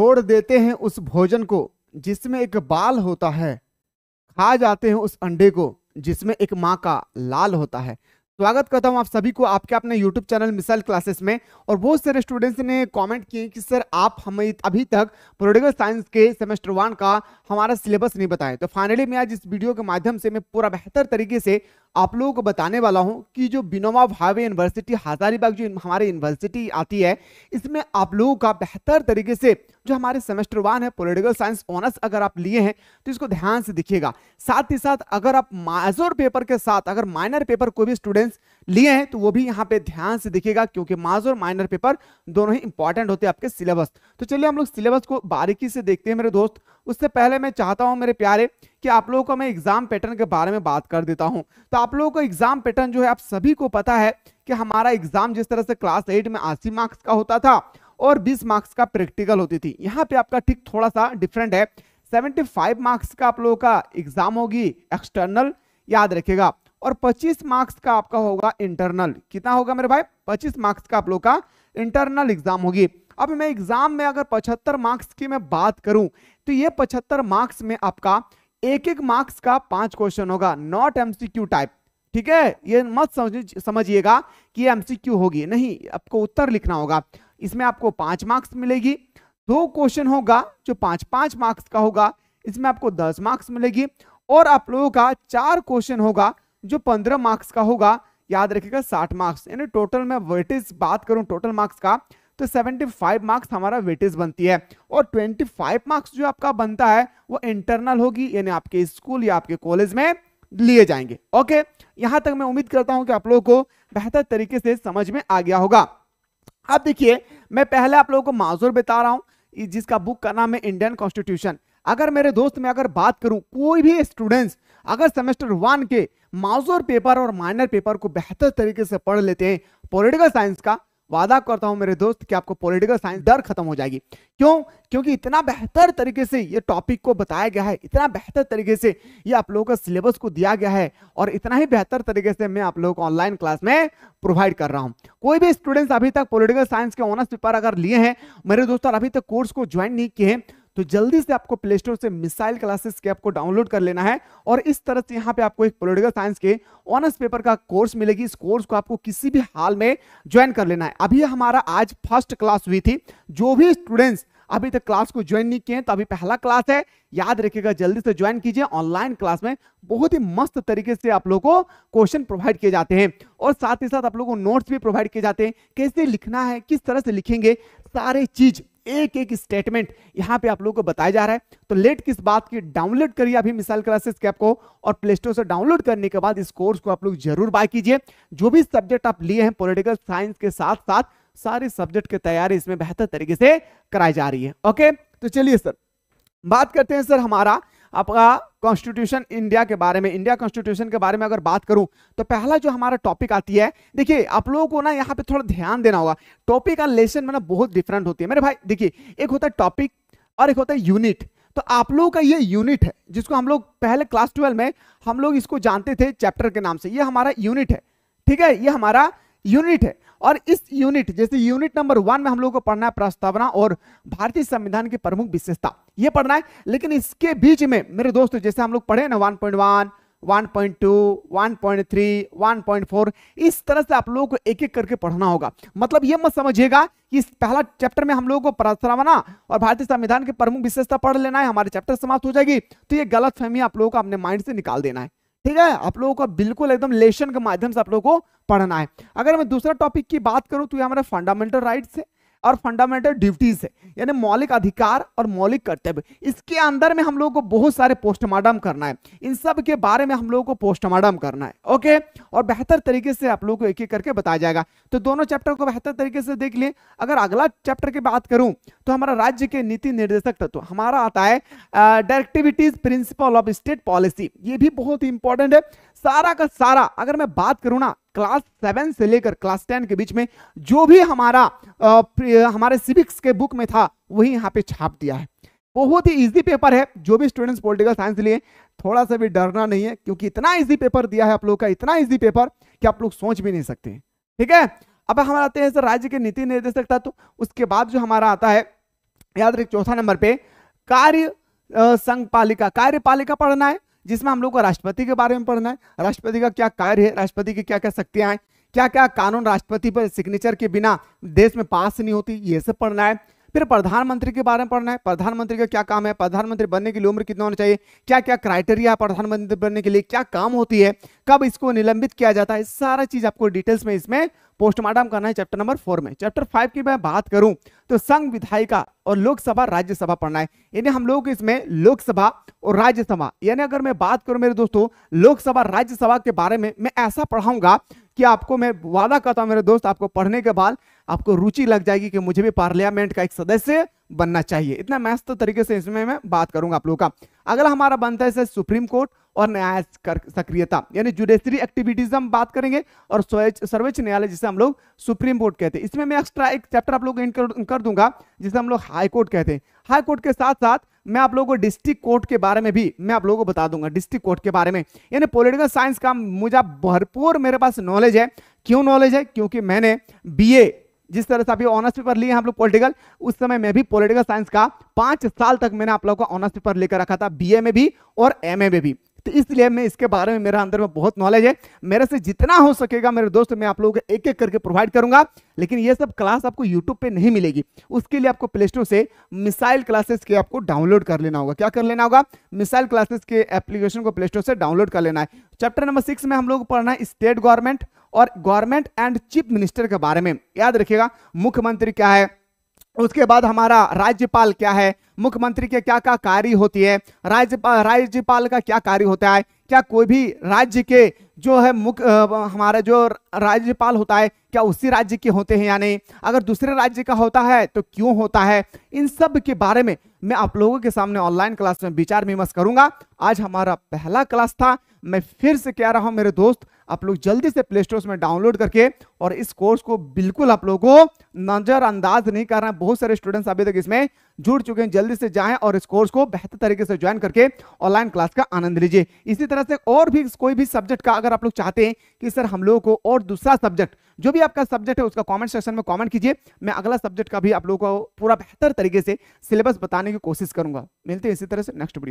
छोड़ देते हैं उस भोजन को जिसमें एक बाल होता है खा जाते हैं उस अंडे को जिसमें एक माँ का लाल होता है स्वागत करता हूँ आप सभी को आपके अपने YouTube चैनल मिसाइल क्लासेस में और बहुत सारे स्टूडेंट्स ने कमेंट किए कि सर आप हमें अभी तक पोलिटिकल साइंस के सेमेस्टर वन का हमारा सिलेबस नहीं बताएं तो फाइनली मैं आज इस वीडियो के माध्यम से मैं पूरा बेहतर तरीके से आप लोगों को बताने वाला हूं कि जो बिनोमा भावे यूनिवर्सिटी हजारीबाग जो हमारे यूनिवर्सिटी आती है इसमें आप लोगों का बेहतर तरीके से जो हमारे सेमेस्टर वन है पॉलिटिकल साइंस ऑनर्स अगर आप लिए हैं तो इसको ध्यान से दिखिएगा साथ ही साथ अगर आप माजोर पेपर के साथ अगर माइनर पेपर कोई भी स्टूडेंट्स लिए हैं तो वो भी यहाँ पे ध्यान से देखिएगा क्योंकि माज और माइनर पेपर दोनों ही इंपॉर्टेंट होते हैं आपके सिलेबस तो चलिए हम लोग सिलेबस को बारीकी से देखते हैं मेरे दोस्त उससे पहले मैं चाहता हूँ मेरे प्यारे कि आप लोगों को मैं एग्जाम पैटर्न के बारे में बात कर देता हूँ तो आप लोगों को एग्जाम पैटर्न जो है आप सभी को पता है कि हमारा एग्जाम जिस तरह से क्लास एट में अस्सी मार्क्स का होता था और बीस मार्क्स का प्रैक्टिकल होती थी यहाँ पे आपका ठीक थोड़ा सा डिफरेंट है सेवेंटी मार्क्स का आप लोगों का एग्जाम होगी एक्सटर्नल याद रखेगा और 25 मार्क्स का आपका होगा इंटरनल कितना होगा मेरे भाई 25 मार्क्स का आप लोग का इंटरनल एग्जाम होगी अब मैं एग्जाम में अगर 75 मार्क्स की मैं बात करूं तो ये 75 मार्क्स में आपका एक एक मार्क्स का पांच क्वेश्चन होगा नॉट एमसीक्यू टाइप ठीक है ये मत समझ समझिएगा कि एमसीक्यू होगी नहीं आपको उत्तर लिखना होगा इसमें आपको पांच मार्क्स मिलेगी दो क्वेश्चन होगा जो पांच पांच मार्क्स का होगा इसमें आपको दस मार्क्स मिलेगी और आप लोगों का चार क्वेश्चन होगा जो पंद्रह मार्क्स का होगा याद रखिएगा साठ मार्क्स यानी टोटल मैं वेटेज बात करूं टोटल मार्क्स का तो 75 मार्क्स हमारा वेटेज बनती है और 25 मार्क्स जो आपका बनता है वो इंटरनल होगी यानी आपके स्कूल या आपके कॉलेज में लिए जाएंगे ओके यहां तक मैं उम्मीद करता हूं कि आप लोगों को बेहतर तरीके से समझ में आ गया होगा अब देखिए मैं पहले आप लोगों को माजूर बता रहा हूं जिसका बुक का नाम है इंडियन कॉन्स्टिट्यूशन अगर मेरे दोस्त में अगर बात करूं कोई भी स्टूडेंट्स अगर सेमेस्टर वन के माउजोर पेपर और माइनर पेपर को बेहतर तरीके से पढ़ लेते हैं पॉलिटिकल साइंस का वादा करता हूं मेरे दोस्त कि आपको पॉलिटिकल साइंस डर खत्म हो जाएगी क्यों क्योंकि इतना बेहतर तरीके से ये टॉपिक को बताया गया है इतना बेहतर तरीके से ये आप लोगों का सिलेबस को दिया गया है और इतना ही बेहतर तरीके से मैं आप लोगों को ऑनलाइन क्लास में प्रोवाइड कर रहा हूं कोई भी स्टूडेंट्स अभी तक पॉलिटिकल साइंस के ऑनर्स पेपर अगर लिए हैं मेरे दोस्तों अभी तक कोर्स को ज्वाइन नहीं किए हैं तो जल्दी से आपको प्ले स्टोर से मिसाइल क्लासेस के आपको डाउनलोड कर लेना है और इस तरह से यहाँ पे आपको एक पोलिटिकल साइंस के ऑनर्स पेपर का कोर्स मिलेगी इस कोर्स को आपको किसी भी हाल में ज्वाइन कर लेना है अभी हमारा आज फर्स्ट क्लास हुई थी जो भी स्टूडेंट्स अभी तक क्लास को ज्वाइन नहीं किए तो अभी पहला क्लास है याद रखिएगा जल्दी से ज्वाइन कीजिए ऑनलाइन क्लास में बहुत ही मस्त तरीके से आप लोगों को क्वेश्चन प्रोवाइड किए जाते हैं और साथ ही साथ आप लोगों को नोट्स भी प्रोवाइड किए जाते हैं कैसे लिखना है किस तरह से लिखेंगे सारे चीज एक एक स्टेटमेंट यहां पे आप लोगों को बताया जा रहा है तो लेट किस बात की डाउनलोड करिए अभी मिसाइल क्लासेस के को और प्ले स्टोर से डाउनलोड करने के बाद इस कोर्स को आप लोग जरूर बाय कीजिए जो भी सब्जेक्ट आप लिए हैं पॉलिटिकल साइंस के साथ साथ सारे सब्जेक्ट की तैयारी इसमें बेहतर तरीके से कराई जा रही है ओके तो चलिए सर बात करते हैं सर हमारा आपका कॉन्स्टिट्यूशन इंडिया के बारे में इंडिया कॉन्स्टिट्यूशन के बारे में अगर बात करूं तो पहला जो हमारा टॉपिक आती है देखिए आप लोगों को ना यहाँ पे थोड़ा ध्यान देना होगा टॉपिक और लेसन मतलब बहुत डिफरेंट होती है मेरे भाई देखिए एक होता है टॉपिक और एक होता है यूनिट तो आप लोगों का ये यूनिट है जिसको हम लोग पहले क्लास ट्वेल्व में हम लोग इसको जानते थे चैप्टर के नाम से ये हमारा यूनिट है ठीक है ये हमारा यूनिट है और इस यूनिट जैसे यूनिट नंबर वन में हम लोग को पढ़ना है प्रस्तावना और भारतीय संविधान की प्रमुख विशेषता ये पढ़ना है लेकिन इसके बीच में मेरे दोस्तों जैसे हम लोग पढ़े ना one point one point three one point four इस तरह से आप लोगों को एक एक करके पढ़ना होगा मतलब ये मत समझिएगा कि इस पहला चैप्टर में हम लोगों को प्रस्तावना और भारतीय संविधान की प्रमुख विशेषता पढ़ लेना है हमारे चैप्टर समाप्त हो जाएगी तो ये गलत फहमी आप लोगों को अपने माइंड से निकाल देना है ठीक है आप लोगों को बिल्कुल एकदम लेशन के माध्यम से आप लोगों को पढ़ना है अगर मैं दूसरा टॉपिक की बात करूं तो ये हमारा फंडामेंटल राइट्स है और फंडामेंटल ड्यूटीज है यानी मौलिक अधिकार और मौलिक कर्तव्य इसके अंदर में हम लोग को बहुत सारे पोस्टमार्टम करना है इन सब के बारे में हम लोगों को पोस्टमार्टम करना है ओके और बेहतर तरीके से आप लोग को एक एक करके बताया जाएगा तो दोनों चैप्टर को बेहतर तरीके से देख लें अगर अगला चैप्टर की बात करूं तो हमारा राज्य के नीति निर्देशक तत्व हमारा आता है directive principle of state policy ये भी बहुत इंपॉर्टेंट है सारा का सारा अगर मैं बात करूं ना क्लास सेवन से लेकर क्लास टेन के बीच में जो भी हमारा आ, हमारे सिविक्स के बुक में था वही यहाँ पे छाप दिया है बहुत ही इजी पेपर है जो भी स्टूडेंट्स पॉलिटिकल साइंस लिए थोड़ा सा भी डरना नहीं है क्योंकि इतना इजी पेपर दिया है आप लोग का इतना इजी पेपर कि आप लोग सोच भी नहीं सकते ठीक है अब हम आते हैं सर राज्य के नीति निर्देशक तत्व तो उसके बाद जो हमारा आता है याद रख चौथा नंबर पे कार्य संघ पालिका कार्यपालिका पढ़ना है जिसमें हम लोग को राष्ट्रपति के बारे में पढ़ना है राष्ट्रपति का क्या कार्य है राष्ट्रपति की क्या क्या शक्तियां हैं क्या क्या कानून राष्ट्रपति पर सिग्नेचर के बिना देश में पास नहीं होती ये सब पढ़ना है फिर प्रधानमंत्री के बारे में पढ़ना है प्रधानमंत्री का क्या काम है प्रधानमंत्री बनने के लिए उम्र कितना होना चाहिए क्या क्या क्राइटेरिया है प्रधानमंत्री बनने के लिए क्या काम होती है कब इसको निलंबित किया जाता है सारा चीज आपको डिटेल्स में इसमें पोस्टमार्टम करना है चैप्टर नंबर फोर में चैप्टर फाइव की मैं बात करूं तो संघ विधायिका और लोकसभा राज्यसभा पढ़ना है यानी हम लोग इसमें लोकसभा और राज्यसभा यानी अगर मैं बात करूं मेरे दोस्तों लोकसभा राज्यसभा के बारे में मैं ऐसा पढ़ाऊंगा कि आपको मैं वादा करता हूं मेरे दोस्त आपको पढ़ने के बाद आपको रुचि लग जाएगी कि मुझे भी पार्लियामेंट का एक सदस्य बनना चाहिए इतना मस्त तरीके से इसमें मैं बात करूंगा आप लोगों का अगला हमारा बनता है सुप्रीम कोर्ट और न्याय सक्रियता यानी जुडिशरी एक्टिविटीज हम बात करेंगे और सर्वोच्च न्यायालय जिसे हम लोग सुप्रीम कोर्ट कहते हैं इसमें मैं एक्स्ट्रा एक चैप्टर आप लोग कर, दूंगा जिसे हम लोग हाईकोर्ट कहते हैं हाईकोर्ट के साथ साथ मैं आप लोगों को डिस्ट्रिक्ट कोर्ट के बारे में भी मैं आप लोगों को बता दूंगा डिस्ट्रिक्ट कोर्ट के बारे में यानी पॉलिटिकल साइंस का मुझे भरपूर मेरे पास नॉलेज है क्यों नॉलेज है क्योंकि मैंने बीए जिस तरह से अभी ऑनर्स पेपर लिए हम लोग पॉलिटिकल उस समय मैं भी पॉलिटिकल साइंस का पांच साल तक मैंने आप लोगों का ऑनर्स पेपर लेकर रखा था बीए में भी और एमए में भी तो इसलिए मैं इसके बारे में मेरा अंदर में बहुत नॉलेज है मेरे से जितना हो सकेगा मेरे दोस्त मैं आप लोगों को एक एक करके प्रोवाइड करूंगा लेकिन ये सब क्लास आपको यूट्यूब पे नहीं मिलेगी उसके लिए आपको प्ले स्टोर से मिसाइल क्लासेस के आपको डाउनलोड कर लेना होगा क्या कर लेना होगा मिसाइल क्लासेस के एप्लीकेशन को प्ले स्टोर से डाउनलोड कर लेना है चैप्टर नंबर सिक्स में हम लोग पढ़ना है स्टेट गवर्नमेंट और गवर्नमेंट एंड चीफ मिनिस्टर के बारे में याद रखिएगा मुख्यमंत्री क्या है उसके बाद हमारा राज्यपाल क्या है मुख्यमंत्री के क्या क्या कार्य होती है राज्यपाल राज्यपाल का क्या कार्य होता है क्या कोई भी राज्य के जो है मुख्य हमारा जो राज्यपाल होता है क्या उसी राज्य के होते हैं या नहीं अगर दूसरे राज्य का होता है तो क्यों होता है इन सब के बारे में मैं आप लोगों के सामने ऑनलाइन क्लास में विचार विमर्श करूंगा आज हमारा पहला क्लास था मैं फिर से कह रहा हूं मेरे दोस्त आप लोग जल्दी से प्ले स्टोर में डाउनलोड करके और इस कोर्स को बिल्कुल आप लोगों को नजरअंदाज नहीं कर रहे बहुत सारे स्टूडेंट्स अभी तक इसमें जुड़ चुके हैं जल्दी से जाएं और इस कोर्स को बेहतर तरीके से ज्वाइन करके ऑनलाइन क्लास का आनंद लीजिए इसी तरह से और भी कोई भी सब्जेक्ट का अगर अगर आप लोग चाहते हैं कि सर हम लोगों को और दूसरा सब्जेक्ट जो भी आपका सब्जेक्ट है उसका कमेंट सेक्शन में कमेंट कीजिए मैं अगला सब्जेक्ट का भी आप लोगों को पूरा बेहतर तरीके से सिलेबस बताने की कोशिश करूंगा मिलते हैं इसी तरह से नेक्स्ट वीडियो